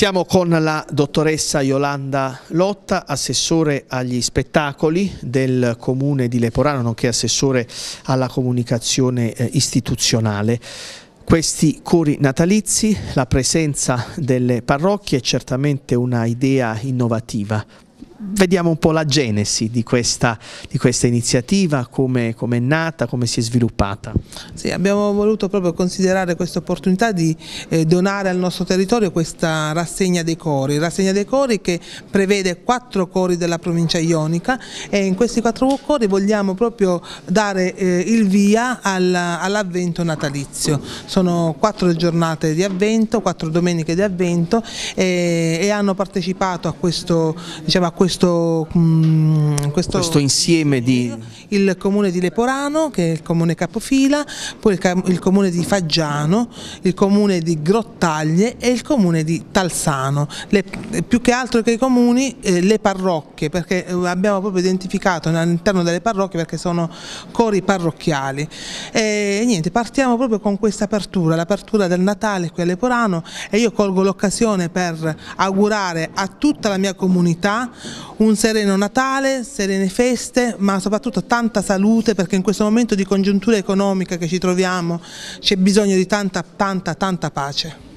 Siamo con la dottoressa Yolanda Lotta, assessore agli spettacoli del comune di Leporano, nonché assessore alla comunicazione eh, istituzionale. Questi cori natalizi, la presenza delle parrocchie è certamente una idea innovativa vediamo un po' la genesi di questa, di questa iniziativa, come, come, è nata, come si è sviluppata. Sì, abbiamo voluto proprio considerare questa opportunità di eh, donare al nostro territorio questa rassegna dei cori, rassegna dei cori che prevede quattro cori della provincia ionica e in questi quattro cori vogliamo proprio dare eh, il via all'avvento all natalizio. Sono quattro giornate di avvento, quattro domeniche di avvento eh, e hanno partecipato a questo, diciamo, a questo questo, mm, questo, questo, insieme di... Il comune di Leporano, che è il comune capofila, poi il, il comune di Faggiano, il comune di Grottaglie e il comune di Talsano. Le, più che altro che i comuni, eh, le parrocchie, perché eh, abbiamo proprio identificato all'interno delle parrocchie perché sono cori parrocchiali. E niente, partiamo proprio con questa apertura, l'apertura del Natale qui a Leporano e io colgo l'occasione per augurare a tutta la mia comunità un sereno Natale, serene feste, ma soprattutto tanta salute perché in questo momento di congiuntura economica che ci troviamo c'è bisogno di tanta, tanta, tanta pace.